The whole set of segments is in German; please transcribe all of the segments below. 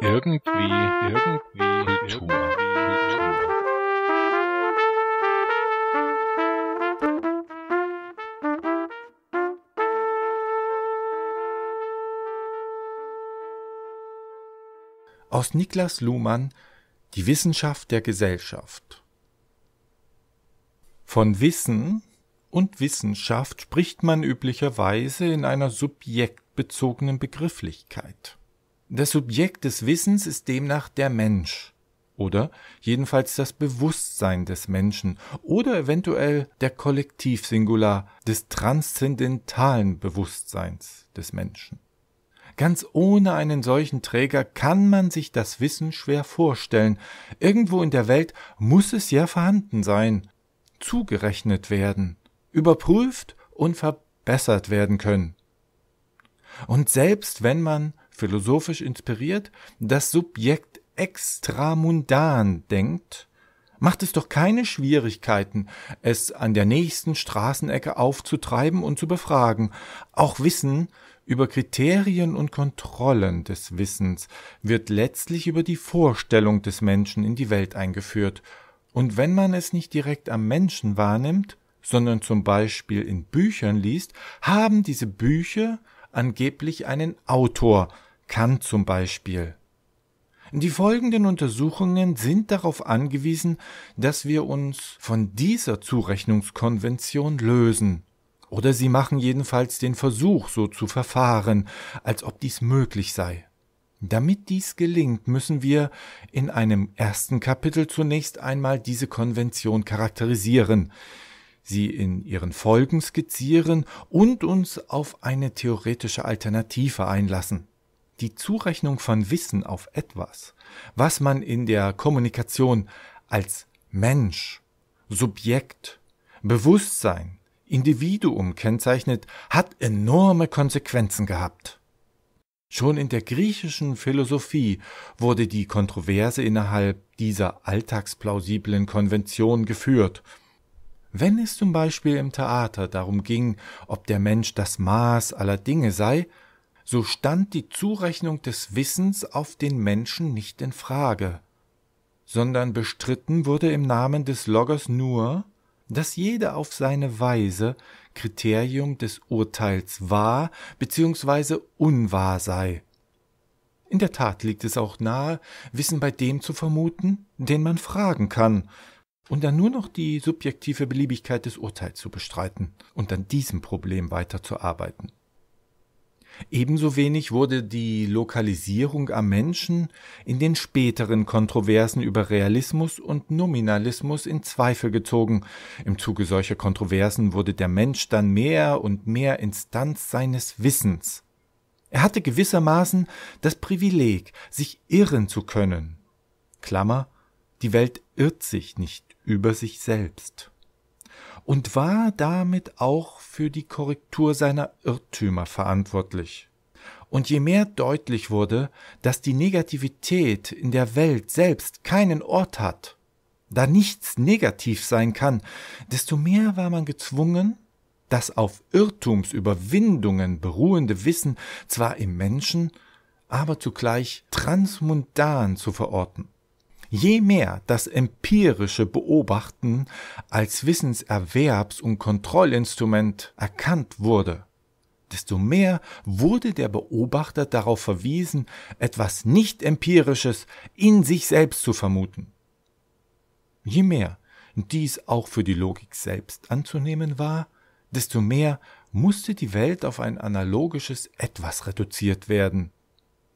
Irgendwie, irgendwie Kultur. Aus Niklas Luhmann Die Wissenschaft der Gesellschaft. Von Wissen und Wissenschaft spricht man üblicherweise in einer subjektbezogenen Begrifflichkeit. Das Subjekt des Wissens ist demnach der Mensch oder jedenfalls das Bewusstsein des Menschen oder eventuell der Kollektivsingular des transzendentalen Bewusstseins des Menschen. Ganz ohne einen solchen Träger kann man sich das Wissen schwer vorstellen. Irgendwo in der Welt muss es ja vorhanden sein, zugerechnet werden, überprüft und verbessert werden können. Und selbst wenn man philosophisch inspiriert, das Subjekt extramundan denkt, macht es doch keine Schwierigkeiten, es an der nächsten Straßenecke aufzutreiben und zu befragen. Auch Wissen über Kriterien und Kontrollen des Wissens wird letztlich über die Vorstellung des Menschen in die Welt eingeführt. Und wenn man es nicht direkt am Menschen wahrnimmt, sondern zum Beispiel in Büchern liest, haben diese Bücher angeblich einen Autor, Kant zum Beispiel. Die folgenden Untersuchungen sind darauf angewiesen, dass wir uns von dieser Zurechnungskonvention lösen. Oder sie machen jedenfalls den Versuch, so zu verfahren, als ob dies möglich sei. Damit dies gelingt, müssen wir in einem ersten Kapitel zunächst einmal diese Konvention charakterisieren, sie in ihren Folgen skizzieren und uns auf eine theoretische Alternative einlassen die Zurechnung von Wissen auf etwas, was man in der Kommunikation als Mensch, Subjekt, Bewusstsein, Individuum kennzeichnet, hat enorme Konsequenzen gehabt. Schon in der griechischen Philosophie wurde die Kontroverse innerhalb dieser alltagsplausiblen Konvention geführt. Wenn es zum Beispiel im Theater darum ging, ob der Mensch das Maß aller Dinge sei, so stand die Zurechnung des Wissens auf den Menschen nicht in Frage, sondern bestritten wurde im Namen des Loggers nur, dass jeder auf seine Weise Kriterium des Urteils wahr bzw. unwahr sei. In der Tat liegt es auch nahe, Wissen bei dem zu vermuten, den man fragen kann, und dann nur noch die subjektive Beliebigkeit des Urteils zu bestreiten und an diesem Problem weiterzuarbeiten. Ebenso wenig wurde die Lokalisierung am Menschen in den späteren Kontroversen über Realismus und Nominalismus in Zweifel gezogen. Im Zuge solcher Kontroversen wurde der Mensch dann mehr und mehr Instanz seines Wissens. Er hatte gewissermaßen das Privileg, sich irren zu können. Klammer, die Welt irrt sich nicht über sich selbst und war damit auch für die Korrektur seiner Irrtümer verantwortlich. Und je mehr deutlich wurde, dass die Negativität in der Welt selbst keinen Ort hat, da nichts negativ sein kann, desto mehr war man gezwungen, das auf Irrtumsüberwindungen beruhende Wissen zwar im Menschen, aber zugleich transmundan zu verorten. Je mehr das empirische Beobachten als Wissenserwerbs- und Kontrollinstrument erkannt wurde, desto mehr wurde der Beobachter darauf verwiesen, etwas Nicht-Empirisches in sich selbst zu vermuten. Je mehr dies auch für die Logik selbst anzunehmen war, desto mehr musste die Welt auf ein analogisches etwas reduziert werden,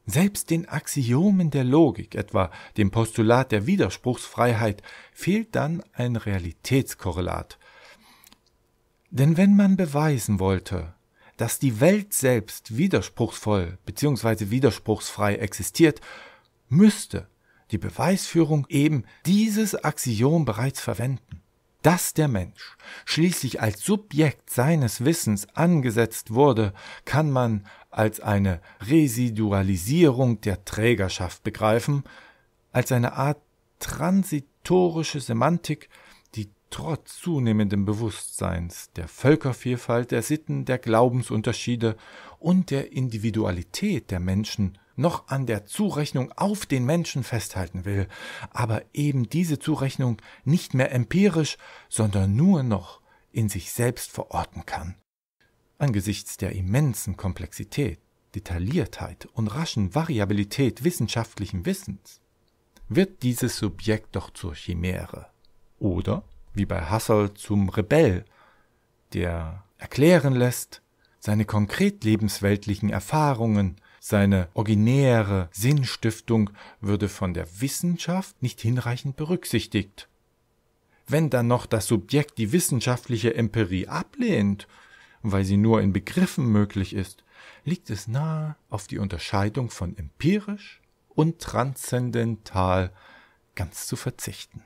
selbst den Axiomen der Logik, etwa dem Postulat der Widerspruchsfreiheit, fehlt dann ein Realitätskorrelat. Denn wenn man beweisen wollte, dass die Welt selbst widerspruchsvoll bzw. widerspruchsfrei existiert, müsste die Beweisführung eben dieses Axiom bereits verwenden, dass der Mensch schließlich als Subjekt seines Wissens angesetzt wurde, kann man als eine Residualisierung der Trägerschaft begreifen, als eine Art transitorische Semantik, die trotz zunehmendem Bewusstseins der Völkervielfalt, der Sitten, der Glaubensunterschiede und der Individualität der Menschen noch an der Zurechnung auf den Menschen festhalten will, aber eben diese Zurechnung nicht mehr empirisch, sondern nur noch in sich selbst verorten kann. Angesichts der immensen Komplexität, Detailliertheit und raschen Variabilität wissenschaftlichen Wissens wird dieses Subjekt doch zur Chimäre oder, wie bei Husserl, zum Rebell, der erklären lässt, seine konkret lebensweltlichen Erfahrungen, seine originäre Sinnstiftung würde von der Wissenschaft nicht hinreichend berücksichtigt. Wenn dann noch das Subjekt die wissenschaftliche Empirie ablehnt, weil sie nur in Begriffen möglich ist, liegt es nahe, auf die Unterscheidung von empirisch und transzendental ganz zu verzichten.